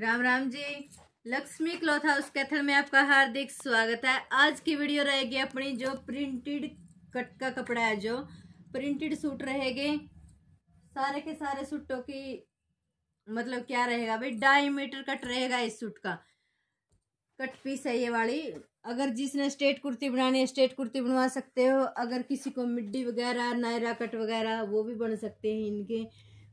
Ram Ram ji Lakshmi cloth house Kaithal में आपका हार्दिक स्वागत है आज की वीडियो रहेगी अपनी जो प्रिंटेड कट का कपड़ा है जो प्रिंटेड सूट रहेगे सारे के सारे सूटों की मतलब क्या रहेगा भाई ढाई मीटर कट रहेगा इस सूट का कट पीस है ये वाली अगर जिसने स्ट्रेट कुर्ती बनानी है स्ट्रेट कुर्ती बनवा सकते हो अगर किसी को मिड्डी वगैरह नायरा कट वगैरह वो भी बन सकते हैं इनके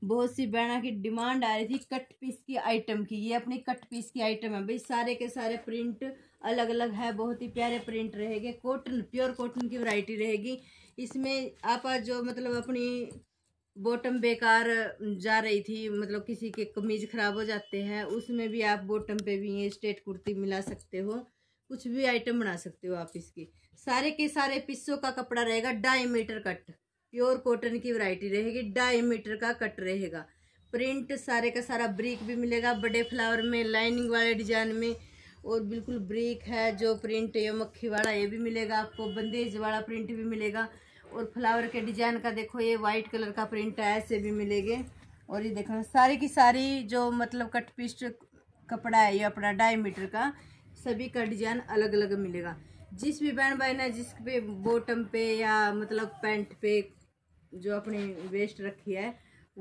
बहुत सी बहना की डिमांड आ रही थी कट पीस की आइटम की ये अपनी कट पीस की आइटम है भाई सारे के सारे प्रिंट अलग अलग है बहुत ही प्यारे प्रिंट रहेंगे कॉटन प्योर कॉटन की वैरायटी रहेगी इसमें आप जो मतलब अपनी बॉटम बेकार जा रही थी मतलब किसी के कमीज ख़राब हो जाते हैं उसमें भी आप बॉटम पे भी ये स्ट्रेट कुर्ती मिला सकते हो कुछ भी आइटम बना सकते हो आप इसकी सारे के सारे पीसों का कपड़ा रहेगा डाई मीटर कट प्योर कॉटन की वैरायटी रहेगी ढाई मीटर का कट रहेगा प्रिंट सारे का सारा ब्रिक भी मिलेगा बड़े फ्लावर में लाइनिंग वाले डिजाइन में और बिल्कुल ब्रिक है जो प्रिंट ये मक्खी वाला ये भी मिलेगा आपको बंदेज वाला प्रिंट भी मिलेगा और फ्लावर के डिजाइन का देखो ये वाइट कलर का प्रिंट है ऐसे भी मिलेंगे और ये देखो सारी की सारी जो मतलब कट पीस कपड़ा है ये अपना ढाई मीटर का सभी का डिजाइन अलग अलग मिलेगा जिस भी बहन भाई ने जिस पे बॉटम पे या मतलब पैंट पे जो अपनी वेस्ट रखी है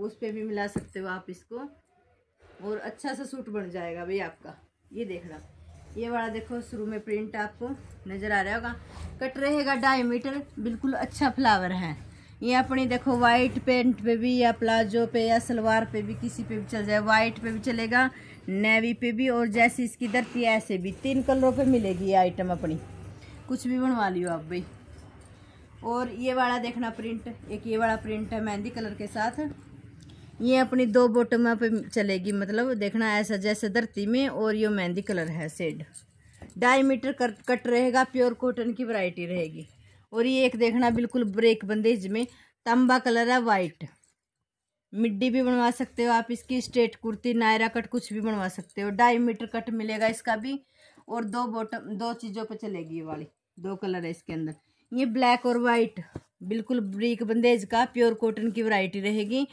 उस पर भी मिला सकते हो आप इसको और अच्छा सा सूट बन जाएगा भाई आपका ये देखना ये वाला देखो शुरू में प्रिंट आपको नज़र आ रहा होगा कट रहेगा ढाई मीटर बिल्कुल अच्छा फ्लावर है ये अपनी देखो वाइट पेंट पे भी या प्लाजो पे या सलवार पे भी किसी पे भी चल जाए वाइट पे भी चलेगा नेवी पे भी और जैसी इसकी धरती ऐसे भी तीन कलरों पे मिलेगी ये आइटम अपनी कुछ भी बनवा लियो आप भाई और ये वाला देखना प्रिंट एक ये वाला प्रिंट है मेहंदी कलर के साथ ये अपनी दो बोटमा पे चलेगी मतलब देखना ऐसा जैसे धरती में और ये मेहंदी कलर है सेड डायमीटर कट कट रहेगा प्योर कॉटन की वैरायटी रहेगी और ये एक देखना बिल्कुल ब्रेक बंदेज में तांबा कलर है वाइट मिड्डी भी बनवा सकते हो आप इसकी स्ट्रेट कुर्ती नायरा कट कुछ भी बनवा सकते हो ढाई मीटर कट मिलेगा इसका भी और दो बॉटम दो चीज़ों पर चलेगी ये वाली दो कलर है इसके अंदर ये ब्लैक और वाइट बिल्कुल ब्रीक बंदेज का प्योर कॉटन की वरायटी रहेगी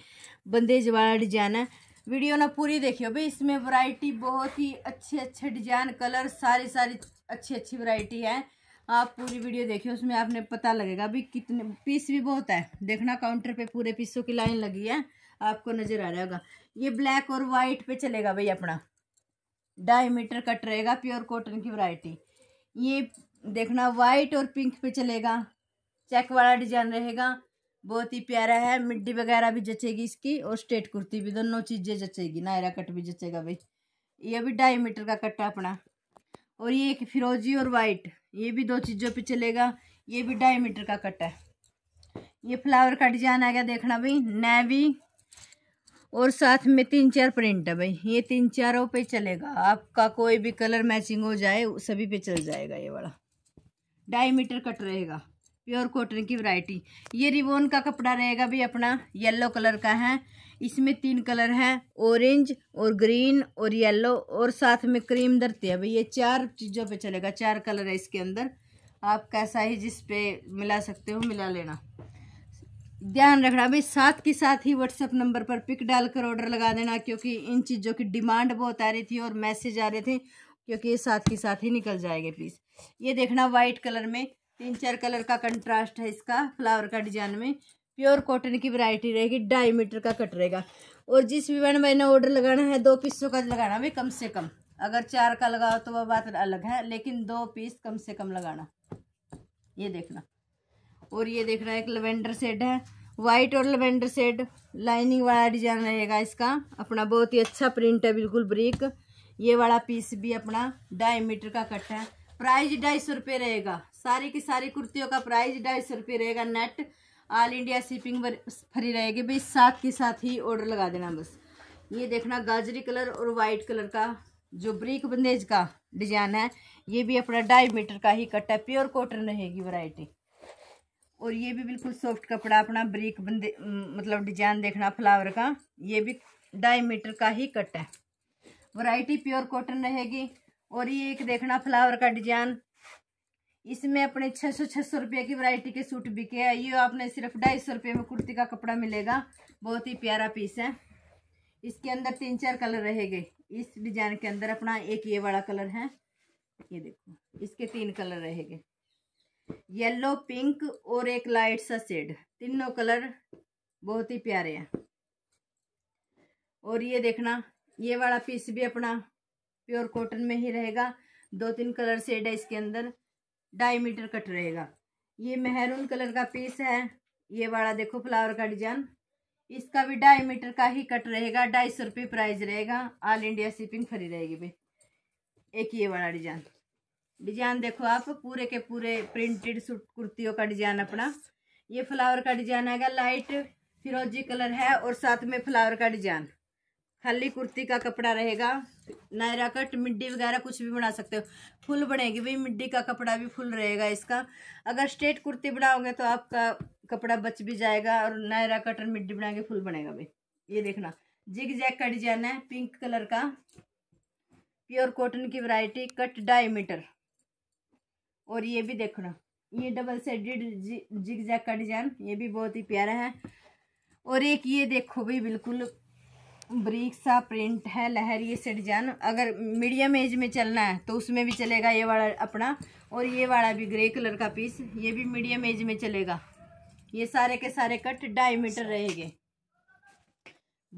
बंदेज वाला डिजाइन है वीडियो ना पूरी देखियो भाई इसमें वरायटी बहुत ही अच्छे अच्छे डिजाइन कलर सारी सारी अच्छी अच्छी वरायटी है आप पूरी वीडियो देखिए उसमें आपने पता लगेगा भी कितने पीस भी बहुत है देखना काउंटर पे पूरे पीसों की लाइन लगी है आपको नज़र आ रहा होगा ये ब्लैक और वाइट पे चलेगा भाई अपना ढाई मीटर कट रहेगा प्योर कॉटन की वरायटी ये देखना वाइट और पिंक पे चलेगा चेक वाला डिजाइन रहेगा बहुत ही प्यारा है मिड्डी वगैरह भी जचेगी इसकी और स्ट्रेट कुर्ती भी दोनों चीज़ें जचेगी नायरा कट भी जचेगा भाई ये भी ढाई मीटर का कट है अपना और ये एक फिरोजी और वाइट ये भी दो चीज़ों पे चलेगा ये भी ढाई मीटर का कट है ये फ्लावर का डिजाइन आ गया देखना भाई नेवी और साथ में तीन चार प्रिंट है भाई ये तीन चारों पे चलेगा आपका कोई भी कलर मैचिंग हो जाए सभी पे चल जाएगा ये वाला डायमीटर कट रहेगा प्योर कॉटन की वैरायटी ये रिबोन का कपड़ा रहेगा भी अपना येलो कलर का है इसमें तीन कलर हैं ऑरेंज और ग्रीन और येलो और साथ में क्रीम धरती है भाई ये चार चीज़ों पे चलेगा चार कलर है इसके अंदर आप कैसा ही जिस पे मिला सकते हो मिला लेना ध्यान रखना भाई साथ के साथ ही व्हाट्सएप नंबर पर पिक डालकर ऑर्डर लगा देना क्योंकि इन चीज़ों की डिमांड बहुत आ रही थी और मैसेज आ रहे थे क्योंकि ये साथ के साथ ही निकल जाएंगे प्लीज़ ये देखना वाइट कलर में तीन चार कलर का कंट्रास्ट है इसका फ्लावर का डिजाइन में प्योर कॉटन की वैरायटी रहेगी ढाई मीटर का कट रहेगा और जिस भी मैंने मैंने ऑर्डर लगाना है दो पीसों का लगाना भी कम से कम अगर चार का लगाओ तो वह बात अलग है लेकिन दो पीस कम से कम लगाना ये देखना और ये देखना एक लेवेंडर सेड है वाइट और लेवेंडर सेड लाइनिंग वाला डिजाइन रहेगा इसका अपना बहुत ही अच्छा प्रिंट है बिल्कुल ब्रिक ये वाला पीस भी अपना ढाई मीटर का कट है प्राइस ढाई सौ रुपये रहेगा सारी की सारी कुर्तियों का प्राइस ढाई सौ रुपये रहेगा net all India shipping free रहेगी भाई साथ के साथ ही ऑर्डर लगा देना बस ये देखना गाजरी कलर और वाइट कलर का जो ब्रिक बंदेज का डिजाइन है ये भी अपना ढाई मीटर का ही कट है प्योर कॉटन रहेगी वैरायटी और ये भी बिल्कुल सॉफ्ट कपड़ा अपना ब्रिक बंदे मतलब डिजाइन देखना फ्लावर का ये भी ढाई मीटर का ही कट है वैरायटी प्योर कॉटन रहेगी और ये एक देखना फ्लावर का डिजाइन इसमें अपने 600 सौ छः सौ रुपये की वैरायटी के सूट बिके हैं ये आपने सिर्फ ढाई सौ रुपये में कुर्ती का कपड़ा मिलेगा बहुत ही प्यारा पीस है इसके अंदर तीन चार कलर रहेंगे इस डिजाइन के अंदर अपना एक ये वाला कलर है ये देखो इसके तीन कलर रहेंगे येलो पिंक और एक लाइट सा सेड तीनों कलर बहुत ही प्यारे हैं और ये देखना ये वाला पीस भी अपना प्योर कॉटन में ही रहेगा दो तीन कलर सेड है इसके अंदर ढाई मीटर कट रहेगा ये मेहरून कलर का पीस है ये वाला देखो फ्लावर का डिजाइन इसका भी ढाई मीटर का ही कट रहेगा ढाई सौ रुपये प्राइज रहेगा ऑल इंडिया शिपिंग फ्री रहेगी भाई एक ये वाला डिजाइन डिजाइन देखो आप पूरे के पूरे प्रिंटेड सूट कुर्तियों का डिजाइन अपना ये फ्लावर का डिजाइन आएगा लाइट फिरोजी कलर है और साथ में फ्लावर का डिजाइन खाली कुर्ती का कपड़ा रहेगा नायरा कट मिड्डी वगैरह कुछ भी बना सकते हो फुल बनेगी भाई मिड्डी का कपड़ा भी फुल रहेगा इसका अगर स्ट्रेट कुर्ती बनाओगे तो आपका कपड़ा बच भी जाएगा और नायरा कट और मिड्डी बनाएंगे फुल बनेगा भाई ये देखना जिग जैक का डिजाइन है पिंक कलर का प्योर कॉटन की वरायटी कट डायमीटर और ये भी देखना ये डबल सेडेड जिग जैक का डिजाइन ये भी बहुत ही प्यारा है और एक ये देखो भाई बिल्कुल ब्रिक सा प्रिंट है ये से डिजाइन अगर मीडियम एज में चलना है तो उसमें भी चलेगा ये वाला अपना और ये वाला भी ग्रे कलर का पीस ये भी मीडियम एज में चलेगा ये सारे के सारे कट ढाई मीटर रहेंगे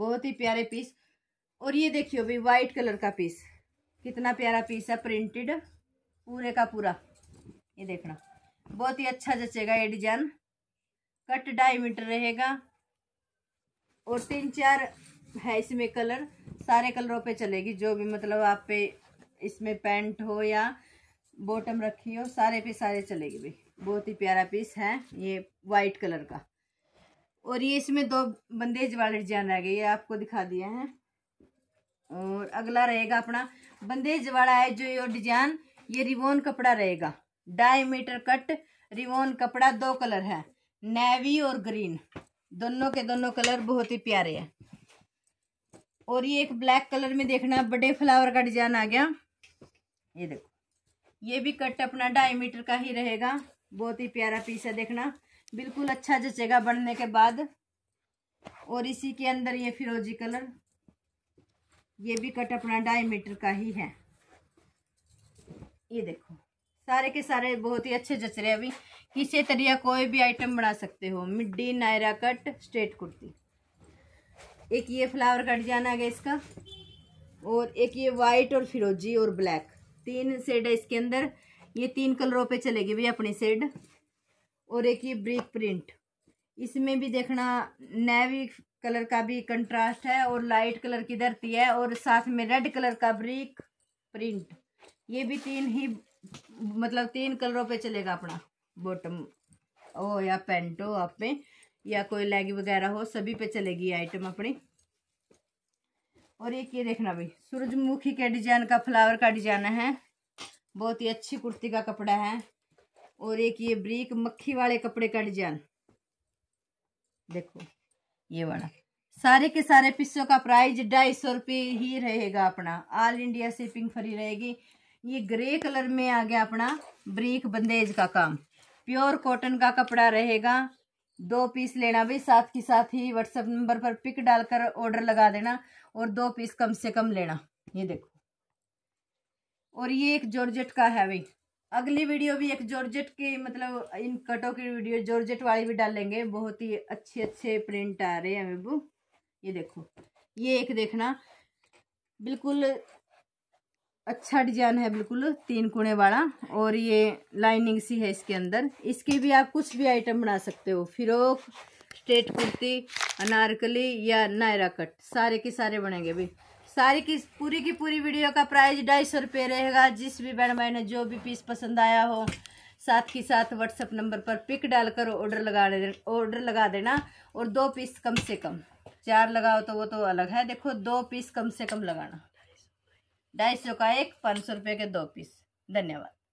बहुत ही प्यारे पीस और ये देखियो भाई वाइट कलर का पीस कितना प्यारा पीस है प्रिंटेड पूरे का पूरा ये देखना बहुत ही अच्छा जचेगा ये डिजाइन कट ढाई मीटर रहेगा और तीन चार है इसमें कलर सारे कलरों पे चलेगी जो भी मतलब आप पे इसमें पैंट हो या बॉटम रखी हो सारे पे सारे चलेगी भाई बहुत ही प्यारा पीस है ये वाइट कलर का और ये इसमें दो बंदेज वाले डिजाइन रह गए ये आपको दिखा दिया है और अगला रहेगा अपना बंदेज वाला है जो ये डिजाइन ये रिवोन कपड़ा रहेगा डायमीटर मीटर कट रिवोन कपड़ा दो कलर है नेवी और ग्रीन दोनों के दोनों कलर बहुत ही प्यारे हैं और ये एक ब्लैक कलर में देखना बड़े फ्लावर का डिजाइन आ गया ये देखो ये भी कट अपना ढाई मीटर का ही रहेगा बहुत ही प्यारा पीस है देखना बिल्कुल अच्छा जचेगा बनने के बाद और इसी के अंदर ये फिरोजी कलर ये भी कट अपना ढाई मीटर का ही है ये देखो सारे के सारे बहुत ही अच्छे जच रहे हैं अभी किसी तरिया कोई भी आइटम बना सकते हो midi Naira cut straight kurti एक ये फ्लावर का डिजाइन आ गया इसका और एक ये वाइट और फिरोजी और ब्लैक तीन शेड है इसके अंदर ये तीन कलरों पे चलेगी भी अपनी शेड और एक ये ब्रिक प्रिंट इसमें भी देखना नेवी कलर का भी कंट्रास्ट है और लाइट कलर की धरती है और साथ में रेड कलर का ब्रिक प्रिंट ये भी तीन ही मतलब तीन कलरों पे चलेगा अपना बॉटम ओ या पेंटो आप में या कोई लेग वगैरह हो सभी पे चलेगी आइटम अपनी और एक ये देखना भाई सूरजमुखी के डिजाइन का फ्लावर का डिजाइन है बहुत ही अच्छी कुर्ती का कपड़ा है और एक ये ब्रीक मक्खी वाले कपड़े का डिजाइन देखो ये वाला सारे के सारे पीसों का प्राइस ढाई सौ रुपये ही रहेगा अपना ऑल इंडिया शिपिंग फ्री रहेगी ये ग्रे कलर में आ गया अपना ब्रीक बंदेज का काम प्योर कॉटन का कपड़ा रहेगा दो पीस लेना भी साथ के साथ ही व्हाट्सएप नंबर पर पिक डालकर ऑर्डर लगा देना और दो पीस कम से कम लेना ये देखो और ये एक जॉर्जेट का है भाई अगली वीडियो भी एक जॉर्जेट के मतलब इन कटों की वीडियो जॉर्जेट वाली भी डालेंगे बहुत ही अच्छे अच्छे प्रिंट आ रहे हैं बेबू ये देखो ये एक देखना बिल्कुल अच्छा डिजाइन है बिल्कुल तीन कोने वाला और ये लाइनिंग सी है इसके अंदर इसके भी आप कुछ भी आइटम बना सकते हो फिरोक स्ट्रेट कुर्ती अनारकली या नायरा कट सारे के सारे बनेंगे भी सारी की पूरी की पूरी वीडियो का प्राइस ढाई सौ रुपये रहेगा जिस भी बहन भाई ने जो भी पीस पसंद आया हो साथ ही साथ व्हाट्सअप नंबर पर पिक डालकर ऑर्डर लगा ऑर्डर लगा देना और दो पीस कम से कम चार लगाओ तो वो तो अलग है देखो दो पीस कम से कम लगाना ढाई सौ का एक पाँच सौ रुपये के दो पीस धन्यवाद